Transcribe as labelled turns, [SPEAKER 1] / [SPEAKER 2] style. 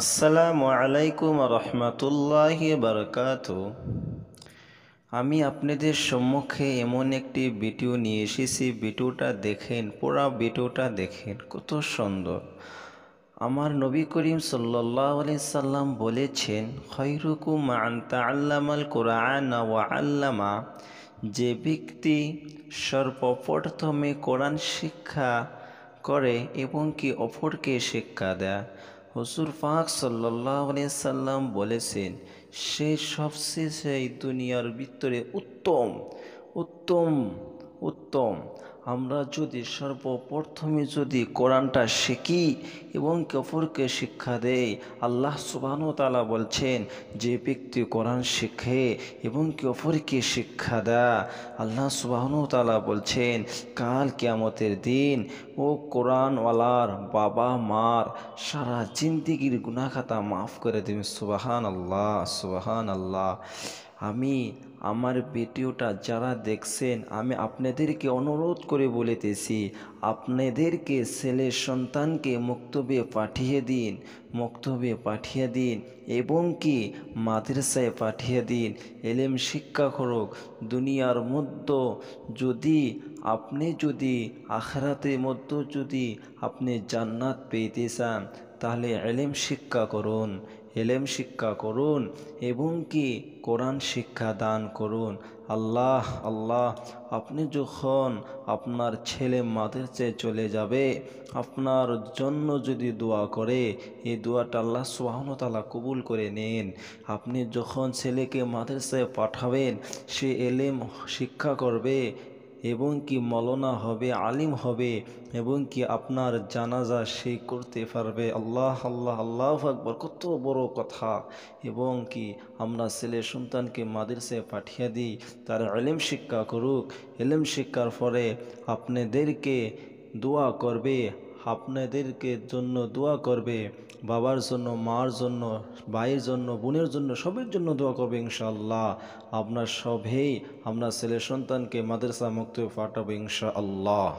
[SPEAKER 1] আসসালামু আলাইকুম রহমতুল্লাহ বারকাত আমি আপনাদের সম্মুখে এমন একটি ভিডিও নিয়ে এসেছি ভিডিওটা দেখেন পুরা ভিডিওটা দেখেন কত সুন্দর আমার নবী করিম সাল্লাহ সাল্লাম বলেছেন খৈরুকুম আন্তা আল্লামাল কোরআন ওয়া আল্লামা যে ব্যক্তি সর্বপ্রথমে কোরআন শিক্ষা করে এবং কি অপরকে শিক্ষা দেয় হসুর পাক সাল্লাহ সাল্লাম বলেছেন সে সবচেয়ে সেই দুনিয়ার ভিতরে উত্তম উত্তম উত্তম আমরা যদি সর্বপ্রথমে যদি কোরআনটা শিখি এবং কফরকে শিক্ষা দেই আল্লাহ তালা বলছেন যে ব্যক্তি কোরআন শিখে এবং কফরকে শিক্ষা দেয় আল্লাহ তালা বলছেন কাল কেমতের দিন ও কোরআনওয়ালার বাবা মার সারা জিন্দিগির গুণাখাতা মাফ করে দেবেন সুবাহান আল্লাহ সুবাহান আল্লাহ আমি আমার ভিডিওটা যারা দেখছেন আমি আপনাদেরকে অনুরোধ করি করে বলিতেছি আপনাদেরকে ছেলের সন্তানকে মক্তব্যে পাঠিয়ে দিন মক্তব্যে পাঠিয়ে দিন এবং কি মাদ্রাসায় পাঠিয়ে দিন এলেম শিক্ষা করুক দুনিয়ার মধ্যে যদি আপনি যদি আখরাতের মধ্যে যদি আপনি জান্নাত পেতে চান তাহলে এলেম শিক্ষা করুন এলেম শিক্ষা করুন এবং কি কোরআন শিক্ষা দান করুন আল্লাহ আল্লাহ আপনি যখন আপনার ছেলে চেয়ে চলে যাবে আপনার জন্য যদি দোয়া করে এই দোয়াটা আল্লাহ সোহানতালা কবুল করে নেন আপনি যখন ছেলেকে চেয়ে পাঠাবেন সে এলেম শিক্ষা করবে এবং কি মলনা হবে আলিম হবে এবং কি আপনার জানাজা সে করতে পারবে আল্লাহ আল্লাহ আল্লাহ আকবর কত বড় কথা এবং কি আমরা ছেলে সন্তানকে মাদ্রাসায় পাঠিয়ে দিই তার আলিম শিক্ষা করুক এলেম শিক্ষার পরে আপনাদেরকে দোয়া করবে আপনাদেরকে জন্য দোয়া করবে বাবার জন্য মার জন্য ভাইয়ের জন্য বোনের জন্য সবের জন্য দোয়া করবে ইনশাআল্লাহ আপনার সবেই আপনার ছেলে সন্তানকে মাদ্রাসা মুক্ত পাঠাবে ইনশাআল্লাহ